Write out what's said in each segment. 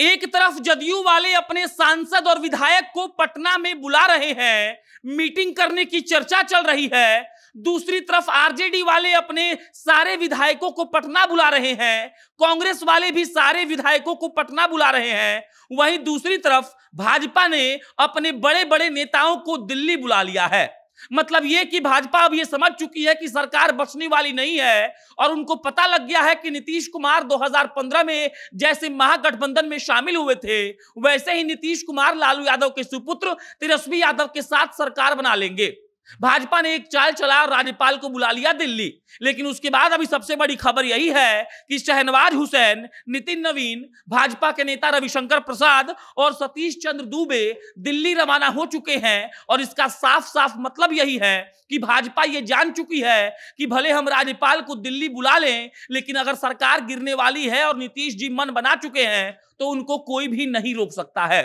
एक तरफ जदयू वाले अपने सांसद और विधायक को पटना में बुला रहे हैं मीटिंग करने की चर्चा चल रही है दूसरी तरफ आरजेडी वाले अपने सारे विधायकों को पटना बुला रहे हैं कांग्रेस वाले भी सारे विधायकों को पटना बुला रहे हैं वहीं दूसरी तरफ भाजपा ने अपने बड़े बड़े नेताओं को दिल्ली बुला लिया है मतलब ये कि भाजपा अब ये समझ चुकी है कि सरकार बचने वाली नहीं है और उनको पता लग गया है कि नीतीश कुमार 2015 में जैसे महागठबंधन में शामिल हुए थे वैसे ही नीतीश कुमार लालू यादव के सुपुत्र तेजस्वी यादव के साथ सरकार बना लेंगे भाजपा ने एक चाल चला और राज्यपाल को बुला लिया दिल्ली लेकिन उसके बाद अभी सबसे बड़ी खबर यही है कि शहनवाज हुसैन नितिन नवीन भाजपा के नेता रविशंकर प्रसाद और सतीश चंद्र दुबे दिल्ली रवाना हो चुके हैं और इसका साफ साफ मतलब यही है कि भाजपा ये जान चुकी है कि भले हम राज्यपाल को दिल्ली बुला लें लेकिन अगर सरकार गिरने वाली है और नीतीश जी मन बना चुके हैं तो उनको कोई भी नहीं रोक सकता है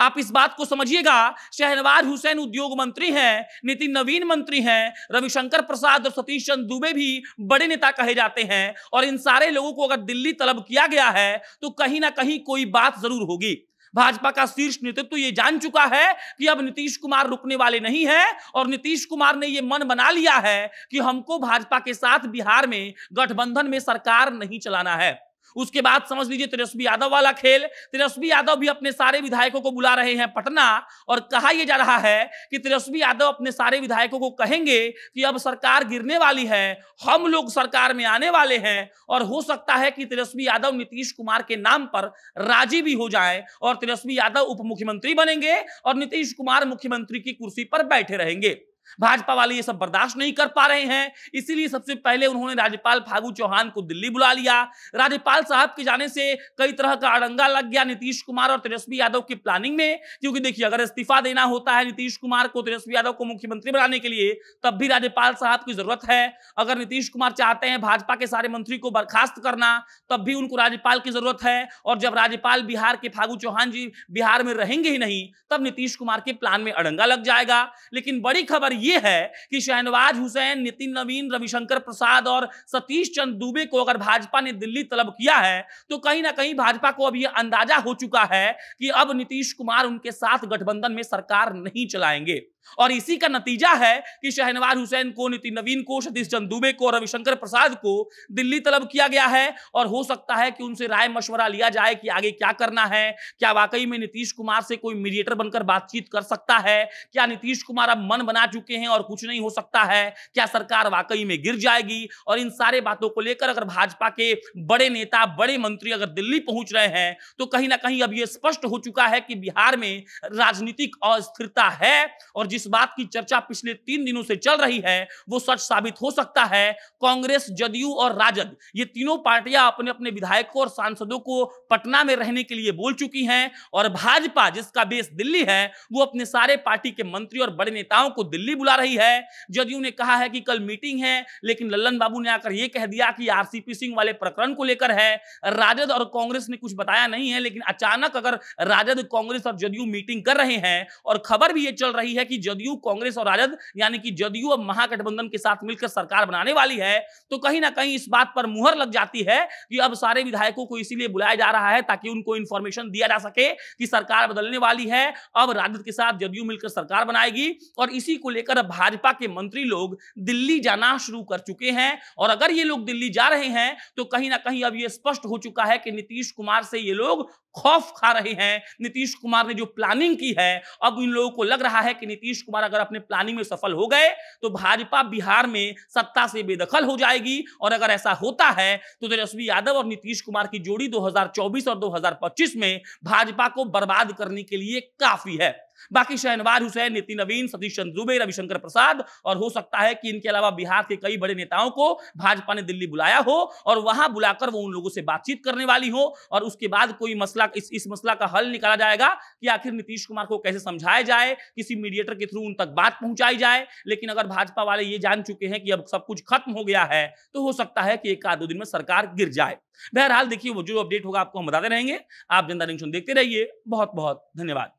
आप इस बात को समझिएगा शहनवाज हुसैन उद्योग मंत्री हैं नितिन नवीन मंत्री हैं रविशंकर प्रसाद और सतीश चंद दुबे भी बड़े नेता कहे जाते हैं और इन सारे लोगों को अगर दिल्ली तलब किया गया है तो कहीं ना कहीं कोई बात जरूर होगी भाजपा का शीर्ष नेतृत्व तो ये जान चुका है कि अब नीतीश कुमार रुकने वाले नहीं है और नीतीश कुमार ने ये मन बना लिया है कि हमको भाजपा के साथ बिहार में गठबंधन में सरकार नहीं चलाना है उसके बाद समझ लीजिए तेजस्वी यादव वाला खेल तेजस्वी यादव भी अपने सारे विधायकों को बुला रहे हैं पटना और कहा यह जा रहा है कि तेजस्वी यादव अपने सारे विधायकों को कहेंगे कि अब सरकार गिरने वाली है हम लोग सरकार में आने वाले हैं और हो सकता है कि तेजस्वी यादव नीतीश कुमार के नाम पर राजी भी हो जाए और तेजस्वी यादव उप मुख्यमंत्री बनेंगे और नीतीश कुमार मुख्यमंत्री की कुर्सी पर बैठे रहेंगे भाजपा वाले ये सब बर्दाश्त नहीं कर पा रहे हैं इसीलिए सबसे पहले उन्होंने राज्यपाल फागू चौहान को दिल्ली बुला लिया राज्यपाल साहब के जाने से कई तरह का अड़ंगा लग गया नीतीश कुमार और तेजस्वी यादव की प्लानिंग में क्योंकि देखिए अगर इस्तीफा देना होता है नीतीश कुमार को तेजस्वी यादव को मुख्यमंत्री बनाने के लिए तब भी राज्यपाल साहब की जरूरत है अगर नीतीश कुमार चाहते हैं भाजपा के सारे मंत्री को बर्खास्त करना तब भी उनको राज्यपाल की जरूरत है और जब राज्यपाल बिहार के फागू चौहान जी बिहार में रहेंगे ही नहीं तब नीतीश कुमार के प्लान में अड़ंगा लग जाएगा लेकिन बड़ी खबर यह है कि शहनवाज हुसैन नितिन नवीन रविशंकर प्रसाद और सतीश चंद दुबे को अगर भाजपा ने दिल्ली तलब किया है तो कहीं ना कहीं भाजपा को अब यह अंदाजा हो चुका है कि अब नीतीश कुमार उनके साथ गठबंधन में सरकार नहीं चलाएंगे और इसी का नतीजा है कि शहनवाज हुसैन को नितिन नवीन को सतीश चंद दुबे को रविशंकर प्रसाद को दिल्ली तलब किया गया है और हो सकता है कि उनसे राय मशवरा लिया जाए कि आगे क्या करना है क्या वाकई में नीतीश कुमार से कोई मीडिएटर बनकर बातचीत कर सकता है क्या नीतीश कुमार अब मन बना चुके हैं और कुछ नहीं हो सकता है क्या सरकार वाकई में गिर जाएगी और इन सारे बातों को लेकर अगर भाजपा के बड़े नेता बड़े मंत्री अगर दिल्ली पहुंच रहे हैं तो कहीं ना कहीं अब यह स्पष्ट हो चुका है कि बिहार में राजनीतिक अस्थिरता है और जिस जिस बात की चर्चा पिछले तीन दिनों से चल रही है वो सच साबित हो सकता है कांग्रेस जदयू और राजद ये तीनों पार्टियां अपने अपने विधायकों और सांसदों को पटना में रहने के लिए बोल चुकी हैं और भाजपा जिसका बेस दिल्ली है वो अपने सारे पार्टी के मंत्री और बड़े नेताओं को दिल्ली बुला रही है जदयू ने कहा है कि कल मीटिंग है लेकिन लल्लन बाबू ने आकर यह कह दिया कि आर सिंह वाले प्रकरण को लेकर है राजद और कांग्रेस ने कुछ बताया नहीं है लेकिन अचानक अगर राजद कांग्रेस और जदयू मीटिंग कर रहे हैं और खबर भी ये चल रही है कि जदयू कांग्रेस और राजद यानी कि जदयू और महागठबंधन के साथ मिलकर सरकार बनाने वाली है तो कहीं ना कहीं इस बात पर मुहर लग जाती है कि अब सारे विधायकों को इसीलिए बुलाया जा रहा है ताकि उनको इन्फॉर्मेशन दिया जा सके कि सरकार बदलने वाली है अब राजद के साथ जदयू मिलकर सरकार बनाएगी और इसी को लेकर भाजपा के मंत्री लोग दिल्ली जाना शुरू कर चुके हैं और अगर ये लोग दिल्ली जा रहे हैं तो कहीं ना कहीं अब ये स्पष्ट हो चुका है कि नीतीश कुमार से ये लोग खौफ खा रहे हैं नीतीश कुमार ने जो प्लानिंग की है अब इन लोगों को लग रहा है कि नीतीश कुमार अगर अपने प्लानिंग में सफल हो गए तो भाजपा बिहार में सत्ता से बेदखल हो जाएगी और अगर ऐसा होता है तो तेजस्वी यादव और नीतीश कुमार की जोड़ी 2024 और 2025 में भाजपा को बर्बाद करने के लिए काफी है बाकी शहनवाज हुसैन नीति नवीन सतीश चंद्र दुबे रविशंकर प्रसाद और हो सकता है कि इनके अलावा बिहार के कई बड़े नेताओं को भाजपा ने दिल्ली बुलाया हो और वहां बुलाकर वो उन लोगों से बातचीत करने वाली हो और उसके बाद कोई मसला इस इस मसला का हल निकाला जाएगा कि आखिर नीतीश कुमार को कैसे समझाया जाए किसी मीडिएटर के थ्रू उन तक बात पहुंचाई जाए लेकिन अगर भाजपा वाले ये जान चुके हैं कि अब सब कुछ खत्म हो गया है तो हो सकता है कि एक आध दो दिन में सरकार गिर जाए बहरहाल देखिए वो जो अपडेट होगा आपको हम बताते रहेंगे आप जनता जंक्शन देखते रहिए बहुत बहुत धन्यवाद